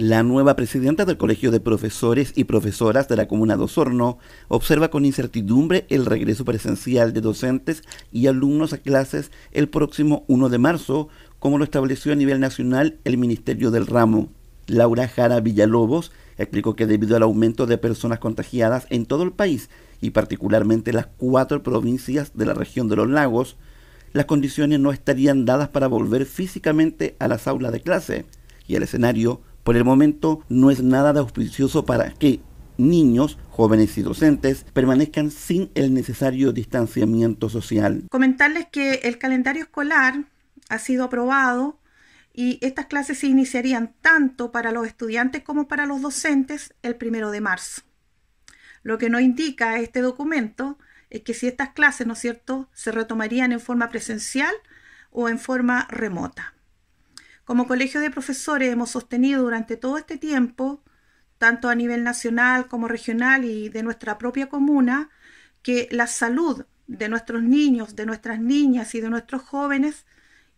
La nueva presidenta del Colegio de Profesores y Profesoras de la Comuna de Osorno observa con incertidumbre el regreso presencial de docentes y alumnos a clases el próximo 1 de marzo, como lo estableció a nivel nacional el Ministerio del Ramo. Laura Jara Villalobos explicó que debido al aumento de personas contagiadas en todo el país y particularmente en las cuatro provincias de la región de los lagos, las condiciones no estarían dadas para volver físicamente a las aulas de clase y el escenario por el momento no es nada de auspicioso para que niños, jóvenes y docentes permanezcan sin el necesario distanciamiento social. Comentarles que el calendario escolar ha sido aprobado y estas clases se iniciarían tanto para los estudiantes como para los docentes el primero de marzo. Lo que no indica este documento es que si estas clases, ¿no es cierto?, se retomarían en forma presencial o en forma remota. Como colegio de profesores hemos sostenido durante todo este tiempo, tanto a nivel nacional como regional y de nuestra propia comuna, que la salud de nuestros niños, de nuestras niñas y de nuestros jóvenes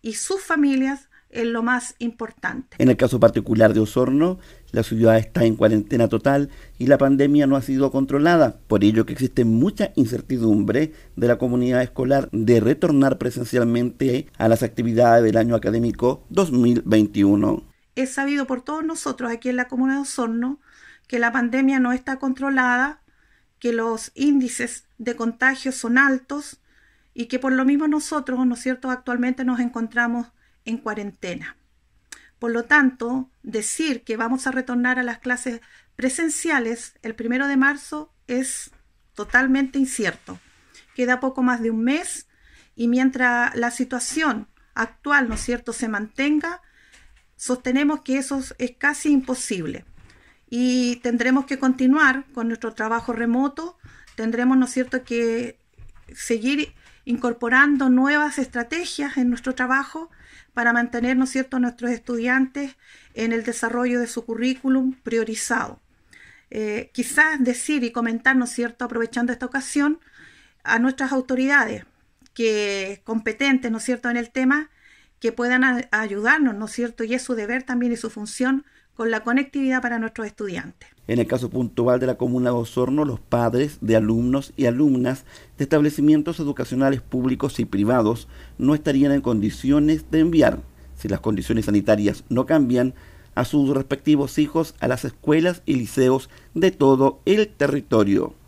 y sus familias es lo más importante. En el caso particular de Osorno, la ciudad está en cuarentena total y la pandemia no ha sido controlada, por ello que existe mucha incertidumbre de la comunidad escolar de retornar presencialmente a las actividades del año académico 2021. Es sabido por todos nosotros aquí en la comunidad de Osorno que la pandemia no está controlada, que los índices de contagio son altos y que por lo mismo nosotros, ¿no es cierto?, actualmente nos encontramos en cuarentena. Por lo tanto, decir que vamos a retornar a las clases presenciales el primero de marzo es totalmente incierto. Queda poco más de un mes y mientras la situación actual, ¿no es cierto?, se mantenga, sostenemos que eso es casi imposible. Y tendremos que continuar con nuestro trabajo remoto, tendremos, ¿no es cierto?, que seguir incorporando nuevas estrategias en nuestro trabajo para mantener, ¿no cierto?, a nuestros estudiantes en el desarrollo de su currículum priorizado. Eh, quizás decir y comentar, ¿no cierto?, aprovechando esta ocasión, a nuestras autoridades que competentes, ¿no es cierto?, en el tema, que puedan ayudarnos, ¿no es cierto? Y es su deber también y su función con la conectividad para nuestros estudiantes. En el caso puntual de la comuna de Osorno, los padres de alumnos y alumnas de establecimientos educacionales públicos y privados no estarían en condiciones de enviar, si las condiciones sanitarias no cambian, a sus respectivos hijos a las escuelas y liceos de todo el territorio.